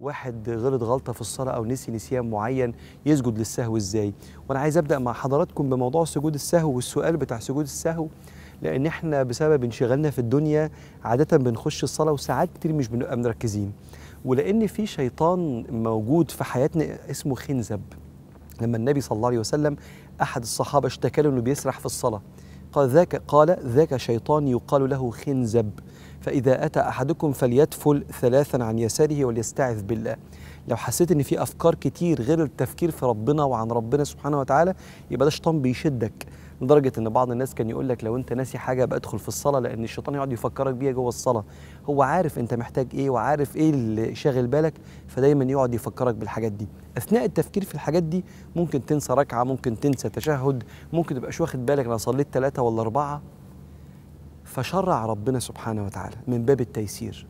واحد غلط غلطه في الصلاه او نسي نسيان معين يسجد للسهو ازاي وانا عايز ابدا مع حضراتكم بموضوع سجود السهو والسؤال بتاع سجود السهو لان احنا بسبب انشغالنا في الدنيا عاده بنخش الصلاه وساعات كتير مش بنبقى مركزين ولان في شيطان موجود في حياتنا اسمه خنزب لما النبي صلى الله عليه وسلم احد الصحابه اشتكى له انه بيسرح في الصلاه قال ذاك قال ذاك شيطان يقال له خنزب فإذا أتى أحدكم فليدفل ثلاثا عن يساره وليستعذ بالله لو حسيت ان في افكار كتير غير التفكير في ربنا وعن ربنا سبحانه وتعالى يبقى ده الشيطان بيشدك لدرجه ان بعض الناس كان يقول لك لو انت ناسي حاجه بقى ادخل في الصلاه لان الشيطان يقعد يفكرك بيها جوه الصلاه هو عارف انت محتاج ايه وعارف ايه اللي شاغل بالك فدايما يقعد يفكرك بالحاجات دي اثناء التفكير في الحاجات دي ممكن تنسى ركعه ممكن تنسى تشهد ممكن تبقاش واخد بالك انا صليت ثلاثه ولا اربعه فشرع ربنا سبحانه وتعالى من باب التيسير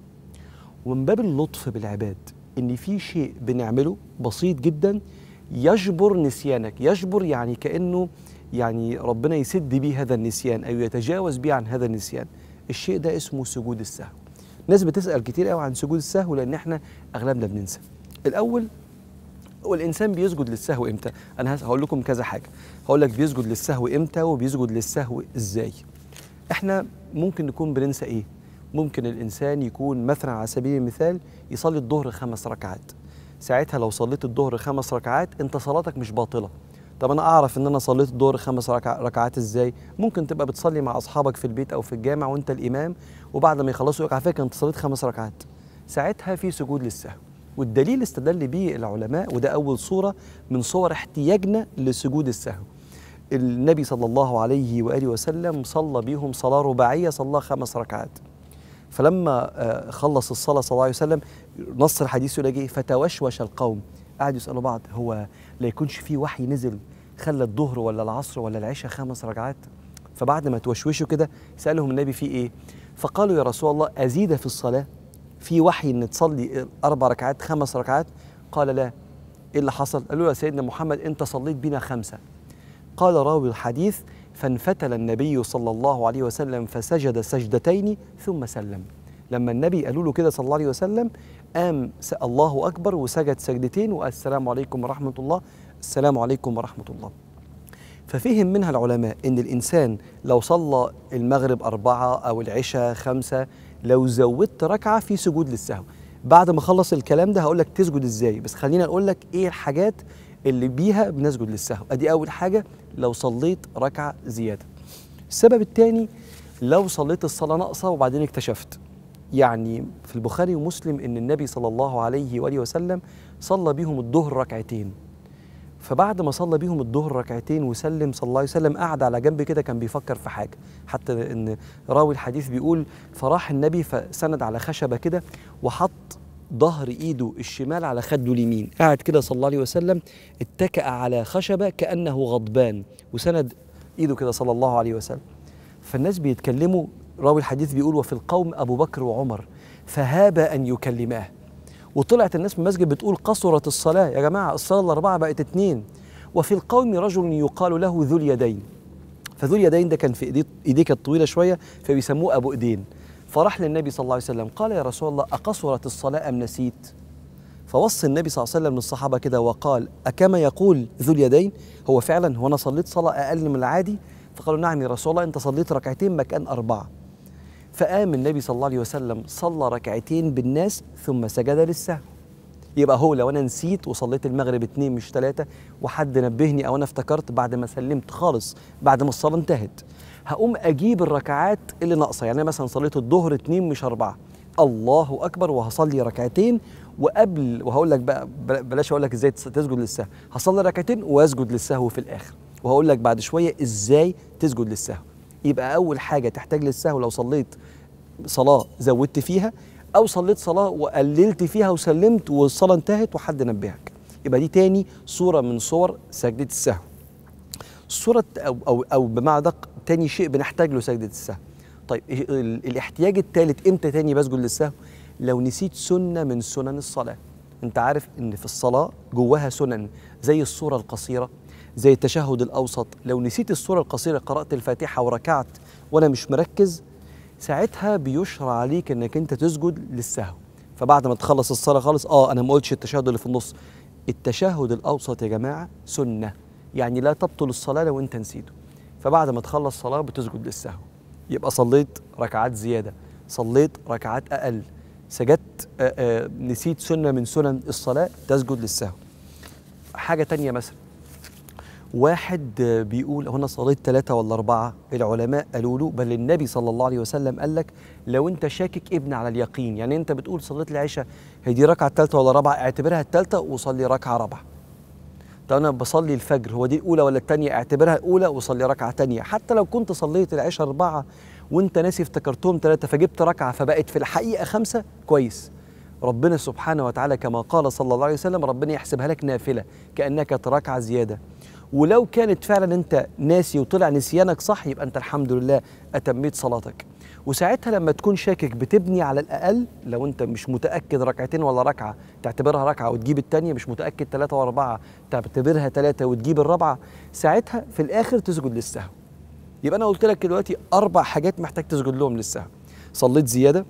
ومن باب اللطف بالعباد ان في شيء بنعمله بسيط جدا يجبر نسيانك يجبر يعني كانه يعني ربنا يسد بيه هذا النسيان او يتجاوز بيه عن هذا النسيان الشيء ده اسمه سجود السهو ناس بتسال كتير قوي عن سجود السهو لان احنا اغلبنا بننسى الاول هو الانسان بيسجد للسهو امتى انا هقول لكم كذا حاجه هقول لك بيسجد للسهو امتى وبيسجد للسهو ازاي احنا ممكن نكون بننسى ايه ممكن الانسان يكون مثلا على سبيل المثال يصلي الظهر خمس ركعات ساعتها لو صليت الظهر خمس ركعات انت صلاتك مش باطله طب انا اعرف ان انا صليت الظهر خمس ركعات ازاي ممكن تبقى بتصلي مع اصحابك في البيت او في الجامع وانت الامام وبعد ما يخلصوا يقول على فكره انت صليت خمس ركعات ساعتها في سجود للسهو والدليل استدل به العلماء وده اول صوره من صور احتياجنا لسجود السهو النبي صلى الله عليه وآله وسلم صلى بهم صلاة رباعية صلى خمس ركعات فلما آه، خلص الصلاة صلى الله عليه وسلم نص الحديث يقول إيه؟ فتوشوش القوم قعدوا يسألوا بعض هو لا يكونش في وحي نزل خلى الظهر ولا العصر ولا العشاء خمس ركعات فبعد ما توشوشوا كده سألهم النبي في إيه فقالوا يا رسول الله أزيد في الصلاة في وحي ان تصلي اربع ركعات خمس ركعات قال لا ايه اللي حصل قالوا له يا سيدنا محمد انت صليت بنا خمسه قال راوي الحديث فانفتل النبي صلى الله عليه وسلم فسجد سجدتين ثم سلم لما النبي قالوا له كده صلى الله عليه وسلم قام الله أكبر وسجد سجدتين والسلام عليكم ورحمة الله السلام عليكم ورحمة الله ففهم منها العلماء أن الإنسان لو صلى المغرب أربعة أو العشاء خمسة لو زودت ركعة في سجود للسهو بعد ما أخلص الكلام ده هقول لك تسجد إزاي بس خلينا أقول لك إيه الحاجات اللي بيها بنسجد للسهو ادي اول حاجه لو صليت ركعه زياده السبب الثاني لو صليت الصلاه ناقصه وبعدين اكتشفت يعني في البخاري ومسلم ان النبي صلى الله عليه واله وسلم صلى بهم الظهر ركعتين فبعد ما صلى بيهم الظهر ركعتين وسلم صلى الله عليه وسلم قعد على جنب كده كان بيفكر في حاجه حتى ان راوي الحديث بيقول فراح النبي فسند على خشبه كده وحط ظهر ايده الشمال على خده اليمين قاعد كده صلى الله عليه وسلم اتكأ على خشبه كانه غضبان وسند ايده كده صلى الله عليه وسلم فالناس بيتكلموا راوي الحديث بيقول وفي القوم ابو بكر وعمر فهاب ان يكلماه وطلعت الناس من المسجد بتقول قصرت الصلاه يا جماعه الصلاه الاربعه بقت اتنين وفي القوم رجل يقال له ذو اليدين فذو اليدين ده كان في ايديه الطويله شويه فبيسموه ابو ايدين فرح للنبي صلى الله عليه وسلم قال يا رسول الله أقصرت الصلاة أم نسيت فوصي النبي صلى الله عليه وسلم للصحابة كده وقال أكما يقول ذو اليدين هو فعلا هو أنا صليت صلاة أقل من العادي فقالوا نعم يا رسول الله أنت صليت ركعتين مكان أربعة فقام النبي صلى الله عليه وسلم صلى ركعتين بالناس ثم سجد للسهو يبقى هو لو انا نسيت وصليت المغرب اتنين مش ثلاثه وحد نبهني او انا افتكرت بعد ما سلمت خالص بعد ما الصلاه انتهت هقوم اجيب الركعات اللي ناقصه يعني انا مثلا صليت الظهر اتنين مش اربعه الله اكبر وهصلي ركعتين وقبل وهقول لك بقى بلاش اقول لك ازاي تسجد للسهو هصلي ركعتين واسجد للسهو في الاخر وهقول لك بعد شويه ازاي تسجد للسهو يبقى اول حاجه تحتاج للسهو لو صليت صلاه زودت فيها او صليت صلاه وقللت فيها وسلمت والصلاه انتهت وحد نبهك يبقى دي تاني صوره من صور سجده السهو صوره او او, أو بمعنى دق تاني شيء بنحتاج له سجده السهو طيب الاحتياج الثالث امتى تاني بسجد للسهو لو نسيت سنه من سنن الصلاه انت عارف ان في الصلاه جواها سنن زي الصوره القصيره زي التشهد الاوسط لو نسيت الصوره القصيره قرات الفاتحه وركعت وانا مش مركز ساعتها بيشرع عليك انك انت تسجد للسهو فبعد ما تخلص الصلاه خالص اه انا ما قلتش التشهد اللي في النص التشهد الاوسط يا جماعه سنه يعني لا تبطل الصلاه لو انت نسيته فبعد ما تخلص صلاه بتسجد للسهو يبقى صليت ركعات زياده صليت ركعات اقل سجدت آه، آه، نسيت سنه من سنن الصلاه تسجد للسهو حاجه تانية مثلا واحد بيقول هو انا صليت ثلاثه ولا اربعه العلماء قالوا له بل النبي صلى الله عليه وسلم قال لك لو انت شاكك ابن على اليقين يعني انت بتقول صليت العشاء هي دي ركعه ثالثه ولا رابعه اعتبرها الثالثه وصلي ركعه رابعه طب انا بصلي الفجر هو دي الاولى ولا الثانيه اعتبرها الاولى وصلي ركعه ثانيه حتى لو كنت صليت العشاء اربعه وانت ناسي افتكرتهم ثلاثه فجبت ركعه فبقت في الحقيقه خمسه كويس ربنا سبحانه وتعالى كما قال صلى الله عليه وسلم ربنا يحسبها لك نافله كانك ركعه زياده ولو كانت فعلا انت ناسي وطلع نسيانك صح يبقى انت الحمد لله اتميت صلاتك وساعتها لما تكون شاكك بتبني على الاقل لو انت مش متاكد ركعتين ولا ركعه تعتبرها ركعه وتجيب الثانيه مش متاكد ثلاثه واربعه تعتبرها ثلاثه وتجيب الرابعه ساعتها في الاخر تسجد للسهو يبقى انا قلت لك دلوقتي اربع حاجات محتاج تسجد لهم للسهو صليت زياده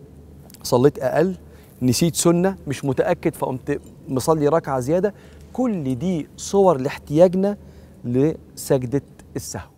صليت اقل نسيت سنه مش متاكد فقمت مصلي ركعه زياده كل دي صور لاحتياجنا لسجدة السهو